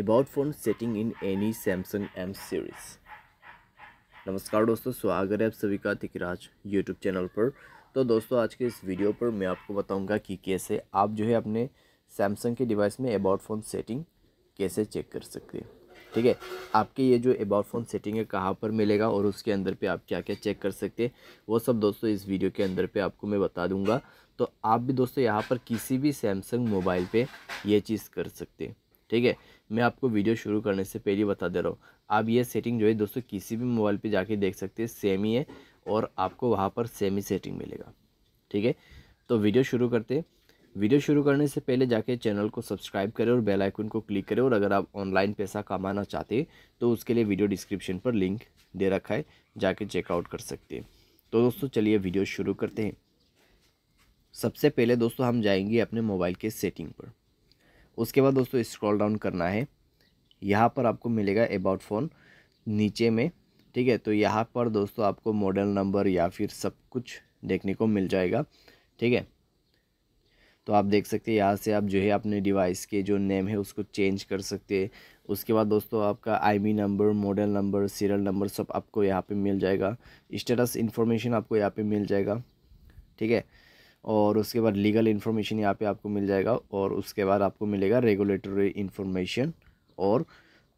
about phone setting in any Samsung M series नमस्कार दोस्तों स्वागत है आप सभी का तिकराज यूट्यूब चैनल पर तो दोस्तों आज के इस वीडियो पर मैं आपको बताऊंगा कि कैसे आप जो है अपने सैमसंग के डिवाइस में अबाउट फ़ोन सेटिंग कैसे चेक कर सकते हैं ठीक है आपके ये जो अबाउट फ़ोन सेटिंग है कहाँ पर मिलेगा और उसके अंदर पे आप क्या क्या चेक कर सकते हैं वो सब दोस्तों इस वीडियो के अंदर पे आपको मैं बता दूंगा तो आप भी दोस्तों यहाँ पर किसी भी सैमसंग मोबाइल पे ये चीज़ कर सकते हैं ठीक है मैं आपको वीडियो शुरू करने से पहले बता दे रहा हूँ आप ये सेटिंग जो है दोस्तों किसी भी मोबाइल पे जाके देख सकते हैं सेम ही है और आपको वहाँ पर सेम ही सेटिंग मिलेगा ठीक है तो वीडियो शुरू करते हैं वीडियो शुरू करने से पहले जाके चैनल को सब्सक्राइब करें और बेल आइकन को क्लिक करें और अगर आप ऑनलाइन पैसा कमाना चाहते हैं तो उसके लिए वीडियो डिस्क्रिप्शन पर लिंक दे रखा है जाके चेकआउट कर सकते हैं तो दोस्तों चलिए वीडियो शुरू करते हैं सबसे पहले दोस्तों हम जाएंगे अपने मोबाइल के सेटिंग पर उसके बाद दोस्तों स्क्रॉल डाउन करना है यहाँ पर आपको मिलेगा अबाउट फ़ोन नीचे में ठीक है तो यहाँ पर दोस्तों आपको मॉडल नंबर या फिर सब कुछ देखने को मिल जाएगा ठीक है तो आप देख सकते हैं यहाँ से आप जो है अपने डिवाइस के जो नेम है उसको चेंज कर सकते हैं उसके बाद दोस्तों आपका IB number model number serial number सब आपको यहाँ पे मिल जाएगा स्टेटस इन्फॉर्मेशन आपको यहाँ पे मिल जाएगा ठीक है और उसके बाद लीगल इन्फॉर्मेशन यहाँ पे आपको मिल जाएगा और उसके बाद आपको मिलेगा रेगुलेटरी इन्फॉर्मेशन और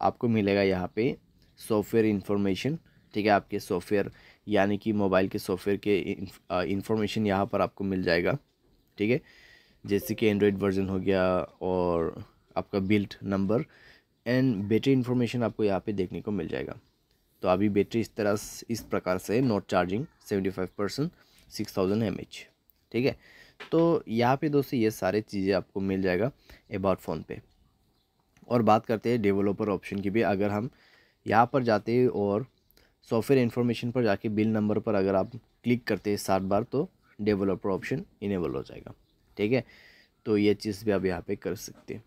आपको मिलेगा यहाँ पे सॉफ्टवेयर इन्फॉर्मेशन ठीक है आपके सॉफ्टवेयर यानी कि मोबाइल के सॉफ्टवेयर के इन्फॉर्मेशन यहाँ पर आपको मिल जाएगा ठीक है जैसे कि एंड्रॉयड वर्जन हो गया और आपका built number and battery information आपको यहाँ पे देखने को मिल जाएगा तो अभी बैटरी इस तरह इस प्रकार से not charging seventy five percent six thousand M H ठीक है तो यहाँ पे दोस्तों ये सारे चीज़ें आपको मिल जाएगा अबाउट फ़ोन पे और बात करते हैं डेवलपर ऑप्शन की भी अगर हम यहाँ पर जाते हैं और सॉफ्टवेयर इन्फॉर्मेशन पर जाके बिल नंबर पर अगर आप क्लिक करते हैं सात बार तो डेवलपर ऑप्शन इनेबल हो जाएगा ठीक है तो ये चीज़ भी आप यहाँ पर कर सकते हैं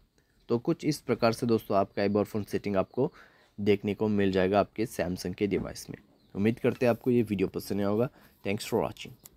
तो कुछ इस प्रकार से दोस्तों आपका एक फोन सेटिंग आपको देखने को मिल जाएगा आपके सैमसंग के डिवाइस में उम्मीद करते हैं आपको ये वीडियो पसंद आया होगा थैंक्स फॉर वॉचिंग